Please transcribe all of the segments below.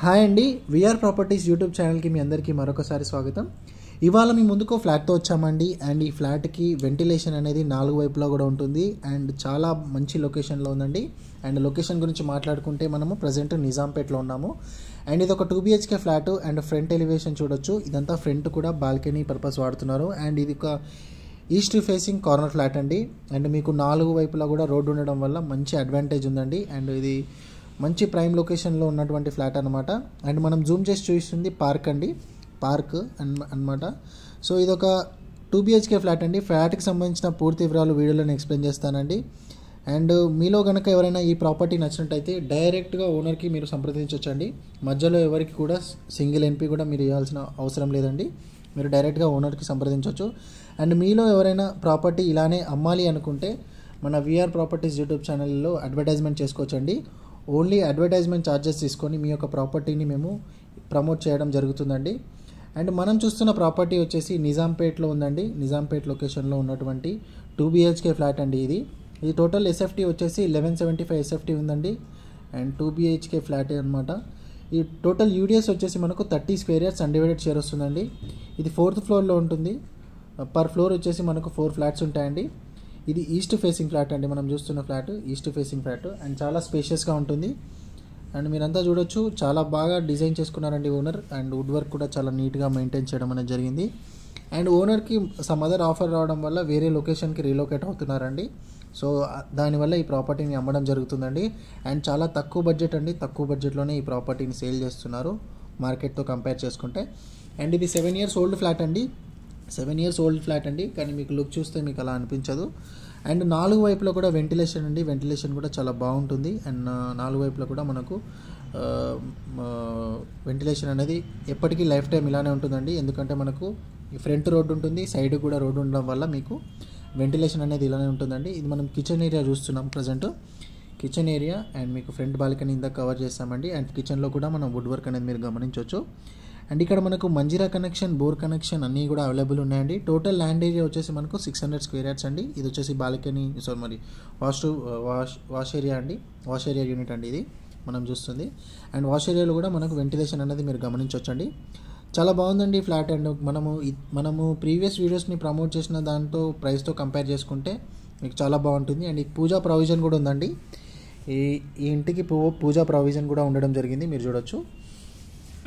hi అండి VR properties YouTube ఛానల్కి మీ అందరికీ మరొకసారి స్వాగతం ఇవాళ మీ ముందుకు ఫ్లాట్తో వచ్చామండి అండ్ ఈ ఫ్లాట్కి వెంటిలేషన్ అనేది నాలుగు వైపులా కూడా ఉంటుంది అండ్ చాలా మంచి లొకేషన్లో ఉందండి అండ్ లొకేషన్ గురించి మాట్లాడుకుంటే మనము ప్రజెంట్ నిజాంపేట్లో ఉన్నాము అండ్ ఇది ఒక two BHK flat and front elevation చూడొచ్చు ఇదంతా ఫ్రంట్ కూడా బాల్కనీ పర్పస్ వాడుతున్నారు అండ్ ఇది ఒక ఈస్ట్ ఫేసింగ్ కార్నర్ ఫ్లాట్ అండి అండ్ మీకు నాలుగు వైపులా కూడా రోడ్డు ఉండడం వల్ల మంచి అడ్వాంటేజ్ ఉందండి అండ్ ఇది మంచి ప్రైమ్ లొకేషన్లో ఉన్నటువంటి ఫ్లాట్ అనమాట అండ్ మనం జూమ్ చేసి చూస్తుంది పార్క్ అండి పార్క్ అనమాట సో ఇదొక టూ బిహెచ్కే ఫ్లాట్ అండి ఫ్లాట్కి సంబంధించిన పూర్తి వివరాలు వీడియోలో ఎక్స్ప్లెయిన్ చేస్తానండి అండ్ మీలో కనుక ఎవరైనా ఈ ప్రాపర్టీ నచ్చినట్టయితే డైరెక్ట్గా ఓనర్కి మీరు సంప్రదించవచ్చండి మధ్యలో ఎవరికి కూడా సింగిల్ ఎంపీ కూడా మీరు ఇవ్వాల్సిన అవసరం లేదండి మీరు డైరెక్ట్గా ఓనర్కి సంప్రదించవచ్చు అండ్ మీలో ఎవరైనా ప్రాపర్టీ ఇలానే అమ్మాలి అనుకుంటే మన విఆర్ ప్రాపర్టీస్ యూట్యూబ్ ఛానల్లో అడ్వర్టైజ్మెంట్ చేసుకోవచ్చండి ఓన్లీ అడ్వర్టైజ్మెంట్ ఛార్జెస్ తీసుకొని మీ యొక్క ప్రాపర్టీని మేము ప్రమోట్ చేయడం జరుగుతుందండి అండ్ మనం చూస్తున్న ప్రాపర్టీ వచ్చేసి నిజాంపేట్లో ఉందండి నిజాంపేట్ లొకేషన్లో ఉన్నటువంటి టూ బీహెచ్కే ఫ్లాట్ అండి ఇది ఇది టోటల్ ఎస్ఎఫ్టీ వచ్చేసి లెవెన్ సెవెంటీ ఫైవ్ ఎస్ఎఫ్టీ ఉందండి అండ్ టూ బీహెచ్కే ఫ్లాట్ అనమాట ఈ టోటల్ యూడిఎస్ వచ్చేసి మనకు thirty square yards undivided share వస్తుందండి ఇది ఫోర్త్ ఫ్లోర్లో ఉంటుంది పర్ ఫ్లోర్ వచ్చేసి మనకు ఫోర్ ఫ్లాట్స్ ఉంటాయండి ఇది ఈస్ట్ ఫేసింగ్ ఫ్లాట్ అండి మనం చూస్తున్న flat east facing flat and చాలా స్పేషియస్గా ఉంటుంది అండ్ మీరంతా చూడొచ్చు చాలా బాగా డిజైన్ చేసుకున్నారండి ఓనర్ అండ్ వుడ్ వర్క్ కూడా చాలా నీట్గా మెయింటైన్ చేయడం అనేది జరిగింది అండ్ ఓనర్కి సమ్ అదర్ ఆఫర్ రావడం వల్ల వేరే లొకేషన్కి రీలోకేట్ అవుతున్నారండి సో దానివల్ల ఈ ప్రాపర్టీని అమ్మడం జరుగుతుందండి అండ్ చాలా తక్కువ బడ్జెట్ అండి తక్కువ బడ్జెట్లోనే ఈ ప్రాపర్టీని సేల్ చేస్తున్నారు మార్కెట్తో కంపేర్ చేసుకుంటే అండ్ ఇది సెవెన్ ఇయర్స్ ఓల్డ్ ఫ్లాట్ అండి సెవెన్ ఇయర్స్ ఓల్డ్ ఫ్లాట్ అండి కానీ మీకు లుక్ చూస్తే మీకు అలా అనిపించదు అండ్ నాలుగు వైపులో కూడా వెంటిలేషన్ అండి వెంటిలేషన్ కూడా చాలా బాగుంటుంది అండ్ నాలుగు వైపులో కూడా మనకు వెంటిలేషన్ అనేది ఎప్పటికీ లైఫ్ టైం ఇలానే ఉంటుందండి ఎందుకంటే మనకు ఫ్రంట్ రోడ్డు ఉంటుంది సైడ్ కూడా రోడ్డు ఉండడం వల్ల మీకు వెంటిలేషన్ అనేది ఇలానే ఉంటుందండి ఇది మనం కిచెన్ ఏరియా చూస్తున్నాం ప్రజెంట్ కిచెన్ ఏరియా అండ్ మీకు ఫ్రంట్ బాల్కనీ ఇందాక కవర్ చేస్తామండి అండ్ కిచెన్లో కూడా మనం వుడ్ వర్క్ అనేది మీరు గమనించవచ్చు అండ్ ఇక్కడ మనకు మంజీరా కనెక్షన్ బోర్ కనెక్షన్ అన్నీ కూడా అవైలబుల్ ఉన్నాయండి టోటల్ ల్యాండ్ ఏరియా వచ్చేసి మనకు సిక్స్ హండ్రెడ్ స్క్వేర్ యార్డ్స్ అండి ఇది వచ్చేసి బాల్కనీ సారీ మరి వాష్ వాష్ వాష్ ఏరియా అండి వాష్ ఏరియా యూనిట్ అండి ఇది మనం చూస్తుంది అండ్ వాష్ ఏరియాలో కూడా మనకు వెంటిలేషన్ అనేది మీరు గమనించవచ్చండి చాలా బాగుందండి ఫ్లాట్ అండ్ మనము మనము ప్రీవియస్ వీడియోస్ని ప్రమోట్ చేసిన దాంతో ప్రైస్తో కంపేర్ చేసుకుంటే మీకు చాలా బాగుంటుంది అండ్ ఈ పూజా ప్రొవిజన్ కూడా ఉందండి ఈ ఈ ఇంటికి పూజా ప్రొవిజన్ కూడా ఉండడం జరిగింది మీరు చూడొచ్చు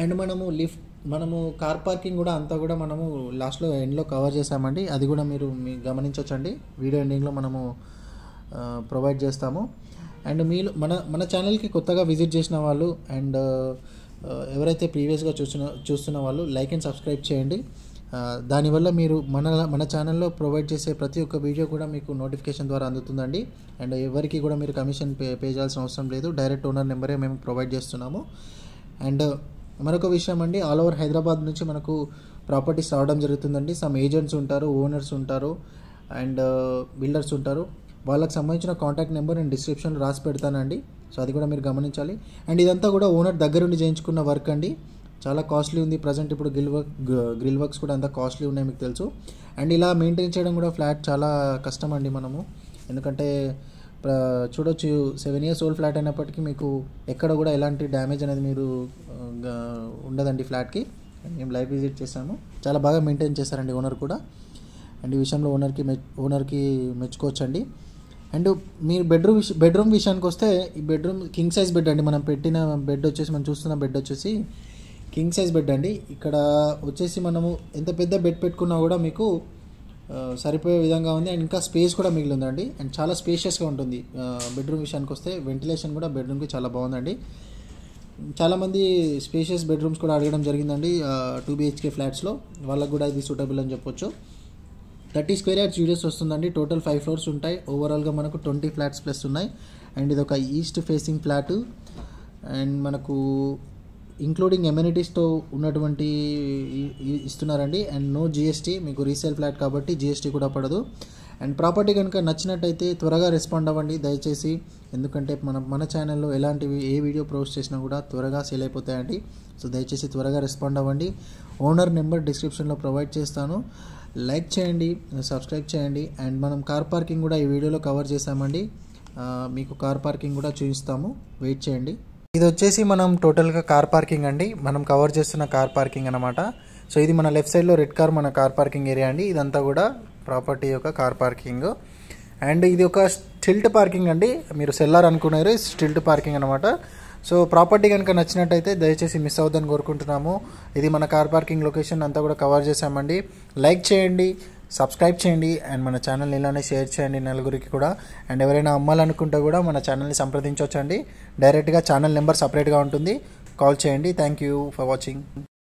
అండ్ మనము లిఫ్ట్ మనము కార్ పార్కింగ్ కూడా అంతా కూడా మనము లాస్ట్లో ఎండ్లో కవర్ చేసామండి అది కూడా మీరు మీ గమనించవచ్చండి వీడియో ఎండింగ్లో మనము ప్రొవైడ్ చేస్తాము అండ్ మీరు మన మన ఛానల్కి కొత్తగా విజిట్ చేసిన వాళ్ళు అండ్ ఎవరైతే ప్రీవియస్గా చూసిన చూస్తున్న వాళ్ళు లైక్ అండ్ సబ్స్క్రైబ్ చేయండి దానివల్ల మీరు మన మన ఛానల్లో ప్రొవైడ్ చేసే ప్రతి ఒక్క వీడియో కూడా మీకు నోటిఫికేషన్ ద్వారా అందుతుందండి అండ్ ఎవరికి కూడా మీరు కమిషన్ పే పే చేయాల్సిన అవసరం లేదు డైరెక్ట్ ఓనర్ నెంబరే మేము ప్రొవైడ్ చేస్తున్నాము అండ్ మరొక విషయం అండి ఆల్ ఓవర్ హైదరాబాద్ నుంచి మనకు ప్రాపర్టీస్ రావడం జరుగుతుందండి సమ్ ఏజెంట్స్ ఉంటారు ఓనర్స్ ఉంటారు అండ్ బిల్డర్స్ uh, ఉంటారు వాళ్ళకి సంబంధించిన కాంటాక్ట్ నెంబర్ నేను డిస్క్రిప్షన్లో రాసి పెడతానండి సో అది కూడా మీరు గమనించాలి అండ్ ఇదంతా కూడా ఓనర్ దగ్గరుండి చేయించుకున్న వర్క్ అండి చాలా కాస్ట్లీ ఉంది ప్రజెంట్ ఇప్పుడు గిల్ వర్క్ గ్రిల్ వర్క్స్ కూడా అంత కాస్ట్లీ ఉన్నాయి మీకు తెలుసు అండ్ ఇలా మెయింటైన్ చేయడం కూడా ఫ్లాట్ చాలా కష్టం అండి మనము ఎందుకంటే చూడొచ్చు సెవెన్ ఇయర్స్ ఓల్డ్ ఫ్లాట్ అయినప్పటికీ మీకు ఎక్కడ కూడా ఎలాంటి డ్యామేజ్ అనేది మీరు ఉండదండి ఫ్లాట్కి మేము లైవ్ విజిట్ చేసాము చాలా బాగా మెయింటైన్ చేశారండి ఓనర్ కూడా అండ్ ఈ విషయంలో ఓనర్కి మె ఓనర్కి మెచ్చుకోవచ్చు అండి అండ్ మీరు బెడ్రూమ్ విష బెడ్రూమ్ విషయానికి వస్తే ఈ బెడ్రూమ్ కింగ్ సైజ్ బెడ్ అండి మనం పెట్టిన బెడ్ వచ్చేసి మనం చూస్తున్న బెడ్ వచ్చేసి కింగ్ సైజ్ బెడ్ అండి ఇక్కడ వచ్చేసి మనము ఎంత పెద్ద బెడ్ పెట్టుకున్నా కూడా మీకు సరిపోయే విధంగా ఉంది అండ్ ఇంకా స్పేస్ కూడా మిగిలి ఉందండి అండ్ చాలా స్పేషియస్గా ఉంటుంది బెడ్రూమ్ విషయానికి వస్తే వెంటిలేషన్ కూడా బెడ్రూమ్కి చాలా బాగుందండి చాలామంది స్పేషియస్ బెడ్రూమ్స్ కూడా అడగడం జరిగిందండి టూ బీహెచ్కే ఫ్లాట్స్లో వాళ్ళకు కూడా ఇది సూటబుల్ అని చెప్పొచ్చు థర్టీ స్క్వేర్ యార్డ్స్ యూడియస్ వస్తుందండి టోటల్ ఫైవ్ ఫ్లోర్స్ ఉంటాయి ఓవరాల్గా మనకు ట్వంటీ ఫ్లాట్స్ ప్లస్ ఉన్నాయి అండ్ ఇది ఒక ఈస్ట్ ఫేసింగ్ ఫ్లాట్ అండ్ మనకు ఇంక్లూడింగ్ ఎమ్యూనిటీస్తో ఉన్నటువంటి ఇస్తున్నారండి అండ్ నో జిఎస్టీ మీకు రీసేల్ ఫ్లాట్ కాబట్టి జిఎస్టీ కూడా పడదు అండ్ ప్రాపర్టీ కనుక నచ్చినట్టయితే త్వరగా రెస్పాండ్ అవ్వండి దయచేసి ఎందుకంటే మన మన ఛానల్లో ఎలాంటివి ఏ వీడియో ప్రోస్ట్ చేసినా కూడా త్వరగా సేల్ అయిపోతాయండి సో దయచేసి త్వరగా రెస్పాండ్ అవ్వండి ఓనర్ నెంబర్ డిస్క్రిప్షన్లో ప్రొవైడ్ చేస్తాను లైక్ చేయండి సబ్స్క్రైబ్ చేయండి అండ్ మనం కార్ పార్కింగ్ కూడా ఈ వీడియోలో కవర్ చేశామండి మీకు కార్ పార్కింగ్ కూడా చూపిస్తాము వెయిట్ చేయండి ఇది వచ్చేసి మనం టోటల్గా కార్ పార్కింగ్ అండి మనం కవర్ చేస్తున్న కార్ పార్కింగ్ అనమాట సో ఇది మన లెఫ్ట్ సైడ్లో రెడ్ కార్ మన కార్ పార్కింగ్ ఏరియా అండి ఇదంతా కూడా ప్రాపర్టీ యొక్క కార్ పార్కింగ్ అండ్ ఇది ఒక స్టిల్ట్ పార్కింగ్ అండి మీరు సెల్లార్ అనుకున్నారు స్టిల్ట్ పార్కింగ్ అనమాట సో ప్రాపర్టీ కనుక నచ్చినట్టయితే దయచేసి మిస్ అవుద్దని కోరుకుంటున్నాము ఇది మన కార్ పార్కింగ్ లొకేషన్ అంతా కూడా కవర్ చేశామండి లైక్ చేయండి సబ్స్క్రైబ్ చేయండి అండ్ మన ఛానల్ ఇలానే షేర్ చేయండి నలుగురికి కూడా అండ్ ఎవరైనా అమ్మాలనుకుంటే కూడా మన ఛానల్ని సంప్రదించవచ్చండి డైరెక్ట్గా ఛానల్ నెంబర్ సపరేట్గా ఉంటుంది కాల్ చేయండి థ్యాంక్ యూ ఫర్ వాచింగ్